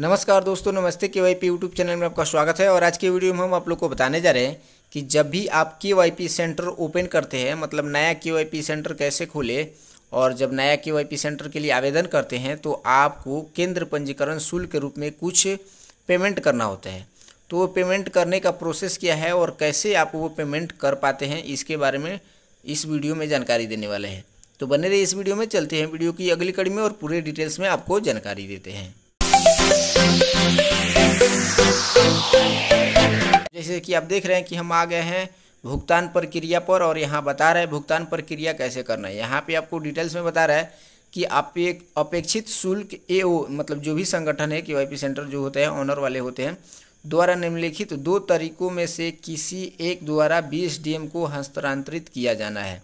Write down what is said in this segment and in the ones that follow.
नमस्कार दोस्तों नमस्ते के वाई पी यूट्यूब चैनल में आपका स्वागत है और आज की वीडियो में हम आप लोग को बताने जा रहे हैं कि जब भी आप के वाई पी सेंटर ओपन करते हैं मतलब नया के वाई पी सेंटर कैसे खोले और जब नया के वाई पी सेंटर के लिए आवेदन करते हैं तो आपको केंद्र पंजीकरण शुल्क के रूप में कुछ पेमेंट करना होता है तो वो पेमेंट करने का प्रोसेस क्या है और कैसे आप वो पेमेंट कर पाते हैं इसके बारे में इस वीडियो में जानकारी देने वाले हैं तो बने रहिए इस वीडियो में चलते हैं वीडियो की अगली कड़ी में और पूरे डिटेल्स में आपको जानकारी देते हैं जैसे कि आप देख रहे हैं कि हम आ गए हैं भुगतान प्रक्रिया पर और यहाँ बता रहे हैं भुगतान प्रक्रिया कैसे करना है यहाँ पे आपको डिटेल्स में बता रहा है कि आप एक अपेक्षित शुल्क ओ मतलब जो भी संगठन है के वाई सेंटर जो होते हैं ऑनर वाले होते हैं द्वारा निम्नलिखित दो तरीकों में से किसी एक द्वारा डी एम को हस्तांतरित किया जाना है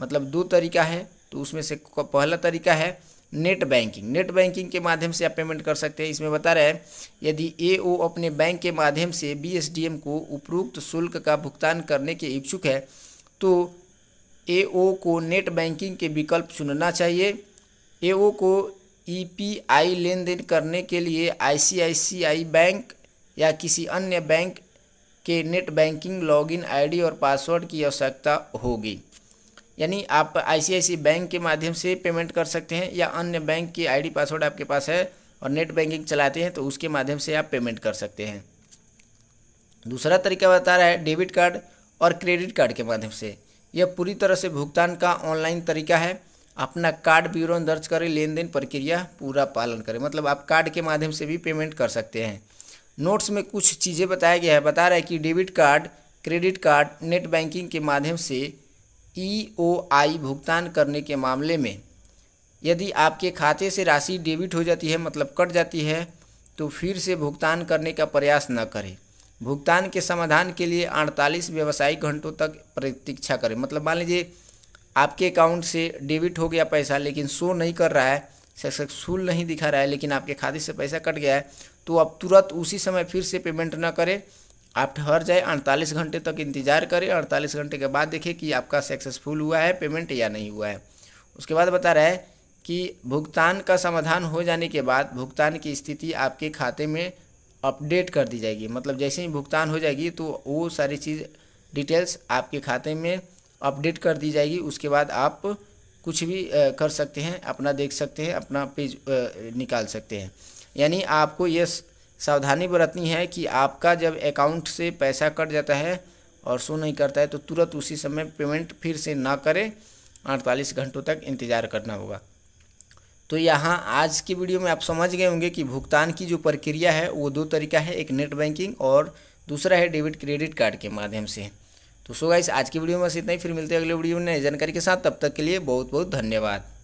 मतलब दो तरीका है तो उसमें से पहला तरीका है नेट बैंकिंग नेट बैंकिंग के माध्यम से आप पेमेंट कर सकते हैं इसमें बता रहे हैं यदि ए ओ अपने बैंक के माध्यम से बी एस डी एम को उपरोक्त शुल्क का भुगतान करने के इच्छुक है तो ए ओ को नेट बैंकिंग के विकल्प चुनना चाहिए ए ओ को ई e पी आई लेन देन करने के लिए आई सी आई सी आई बैंक या किसी अन्य बैंक के नेट बैंकिंग लॉगिन आईडी और पासवर्ड की आवश्यकता होगी यानी आप आई बैंक के माध्यम से पेमेंट कर सकते हैं या अन्य बैंक की आईडी पासवर्ड आपके पास है और नेट बैंकिंग चलाते हैं तो उसके माध्यम से आप पेमेंट कर सकते हैं दूसरा तरीका बता रहा है डेबिट कार्ड और क्रेडिट कार्ड के माध्यम से यह पूरी तरह से भुगतान का ऑनलाइन तरीका है अपना कार्ड ब्यूरो दर्ज करें लेन देन प्रक्रिया पूरा पालन करें मतलब आप कार्ड के माध्यम से भी पेमेंट कर सकते हैं नोट्स में कुछ चीज़ें बताया गया है बता रहा है कि debit card credit card net banking के माध्यम से ईओआई भुगतान करने के मामले में यदि आपके खाते से राशि डेबिट हो जाती है मतलब कट जाती है तो फिर से भुगतान करने का प्रयास न करें भुगतान के समाधान के लिए अड़तालीस व्यावसायिक घंटों तक प्रतीक्षा करें मतलब मान लीजिए आपके अकाउंट से डेबिट हो गया पैसा लेकिन शो नहीं कर रहा है सक्सेसफुल नहीं दिखा रहा है लेकिन आपके खाते से पैसा कट गया है तो आप तुरंत उसी समय फिर से पेमेंट न करें आप ठहर जाए अड़तालीस घंटे तक इंतज़ार करें अड़तालीस घंटे के बाद देखें कि आपका सक्सेसफुल हुआ है पेमेंट या नहीं हुआ है उसके बाद बता रहा है कि भुगतान का समाधान हो जाने के बाद भुगतान की स्थिति आपके खाते में अपडेट कर दी जाएगी मतलब जैसे ही भुगतान हो जाएगी तो वो सारी चीज़ डिटेल्स आपके खाते में अपडेट कर दी जाएगी उसके बाद आप कुछ भी कर सकते हैं अपना देख सकते हैं अपना पेज निकाल सकते हैं यानी आपको ये सावधानी बरतनी है कि आपका जब अकाउंट से पैसा कट जाता है और शो नहीं करता है तो तुरंत उसी समय पेमेंट फिर से ना करें अड़तालीस घंटों तक इंतज़ार करना होगा तो यहाँ आज की वीडियो में आप समझ गए होंगे कि भुगतान की जो प्रक्रिया है वो दो तरीका है एक नेट बैंकिंग और दूसरा है डेबिट क्रेडिट कार्ड के माध्यम से तो सो गाइस आज की वीडियो में बस इतना ही फिर मिलते हैं अगले वीडियो में नई जानकारी के साथ तब तक के लिए बहुत बहुत धन्यवाद